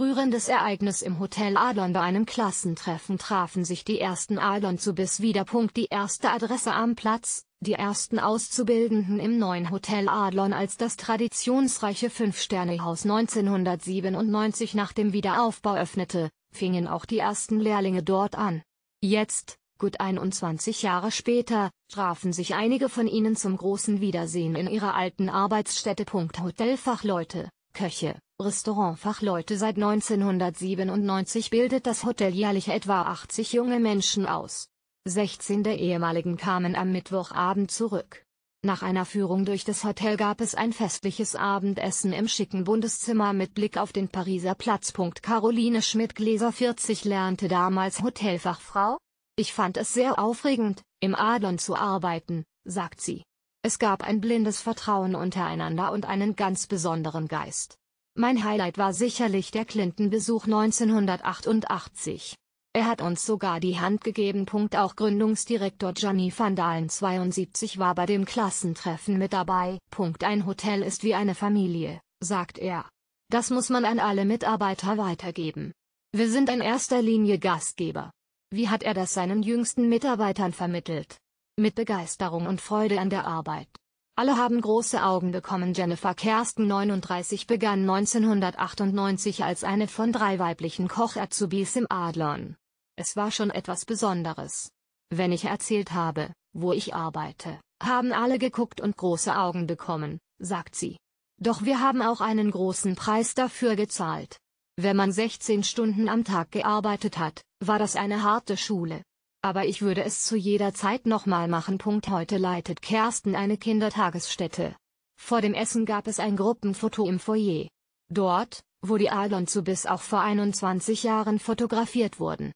Rührendes Ereignis im Hotel Adlon Bei einem Klassentreffen trafen sich die ersten Adlon zu bis wieder. Die erste Adresse am Platz, die ersten Auszubildenden im neuen Hotel Adlon als das traditionsreiche Fünf-Sterne-Haus 1997 nach dem Wiederaufbau öffnete, fingen auch die ersten Lehrlinge dort an. Jetzt, gut 21 Jahre später, trafen sich einige von ihnen zum großen Wiedersehen in ihrer alten Arbeitsstätte. Hotelfachleute, Köche, Restaurantfachleute seit 1997 bildet das Hotel jährlich etwa 80 junge Menschen aus. 16 der ehemaligen kamen am Mittwochabend zurück. Nach einer Führung durch das Hotel gab es ein festliches Abendessen im schicken Bundeszimmer mit Blick auf den Pariser Platz. Caroline Schmidt-Gläser 40 lernte damals Hotelfachfrau. Ich fand es sehr aufregend, im Adlon zu arbeiten, sagt sie. Es gab ein blindes Vertrauen untereinander und einen ganz besonderen Geist. Mein Highlight war sicherlich der Clinton-Besuch 1988. Er hat uns sogar die Hand gegeben. Auch Gründungsdirektor Gianni van Dalen 72 war bei dem Klassentreffen mit dabei. Ein Hotel ist wie eine Familie, sagt er. Das muss man an alle Mitarbeiter weitergeben. Wir sind in erster Linie Gastgeber. Wie hat er das seinen jüngsten Mitarbeitern vermittelt? mit Begeisterung und Freude an der Arbeit. Alle haben große Augen bekommen. Jennifer Kersten 39 begann 1998 als eine von drei weiblichen Koch-Azubis im Adlon. Es war schon etwas Besonderes. Wenn ich erzählt habe, wo ich arbeite, haben alle geguckt und große Augen bekommen, sagt sie. Doch wir haben auch einen großen Preis dafür gezahlt. Wenn man 16 Stunden am Tag gearbeitet hat, war das eine harte Schule aber ich würde es zu jeder Zeit nochmal machen. Punkt heute leitet Kersten eine Kindertagesstätte. Vor dem Essen gab es ein Gruppenfoto im Foyer. Dort, wo die Adlon zu bis auch vor 21 Jahren fotografiert wurden.